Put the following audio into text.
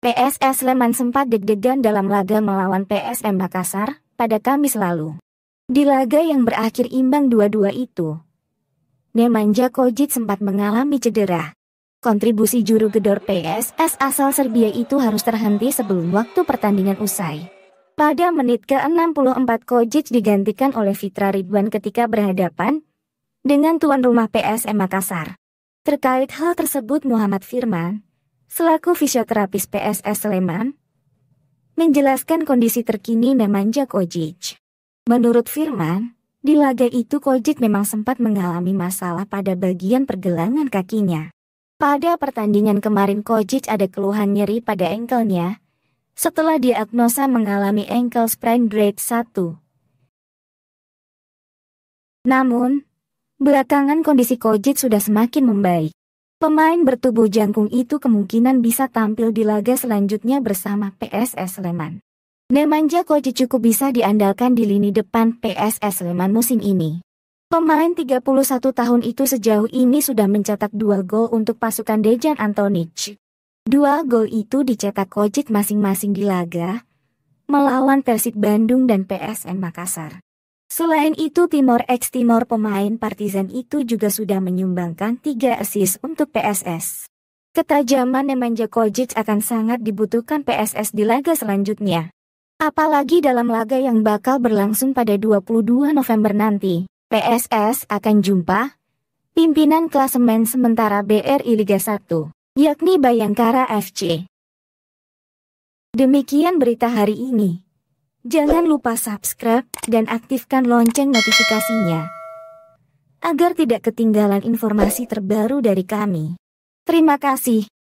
PSS Sleman sempat deg-degan dalam laga melawan PSM Makassar pada Kamis lalu. Di laga yang berakhir imbang 2-2 itu, Nemanja Kojic sempat mengalami cedera. Kontribusi juru gedor PSS asal Serbia itu harus terhenti sebelum waktu pertandingan usai. Pada menit ke-64 Kojic digantikan oleh Fitra Ridwan ketika berhadapan dengan tuan rumah PSM Makassar. Terkait hal tersebut Muhammad Firman, selaku fisioterapis PSS Sleman, menjelaskan kondisi terkini Nemanja Kojic. Menurut Firman, di laga itu Kojic memang sempat mengalami masalah pada bagian pergelangan kakinya. Pada pertandingan kemarin Kojic ada keluhan nyeri pada engkelnya setelah diagnosa mengalami engkel sprain grade 1. Namun, belakangan kondisi Kojic sudah semakin membaik. Pemain bertubuh jangkung itu kemungkinan bisa tampil di laga selanjutnya bersama PSS Sleman. Nemanja Kojic cukup bisa diandalkan di lini depan PSS Sleman musim ini. Pemain 31 tahun itu sejauh ini sudah mencetak dua gol untuk pasukan Dejan Antonic. Dua gol itu dicetak Kojic masing-masing di laga, melawan Persib Bandung dan PSN Makassar. Selain itu Timor X Timor pemain Partizan itu juga sudah menyumbangkan 3 assist untuk PSS. Ketajaman Nemanja Kojic akan sangat dibutuhkan PSS di laga selanjutnya. Apalagi dalam laga yang bakal berlangsung pada 22 November nanti, PSS akan jumpa pimpinan klasemen sementara BRI Liga 1, yakni Bayangkara FC. Demikian berita hari ini. Jangan lupa subscribe dan aktifkan lonceng notifikasinya agar tidak ketinggalan informasi terbaru dari kami. Terima kasih.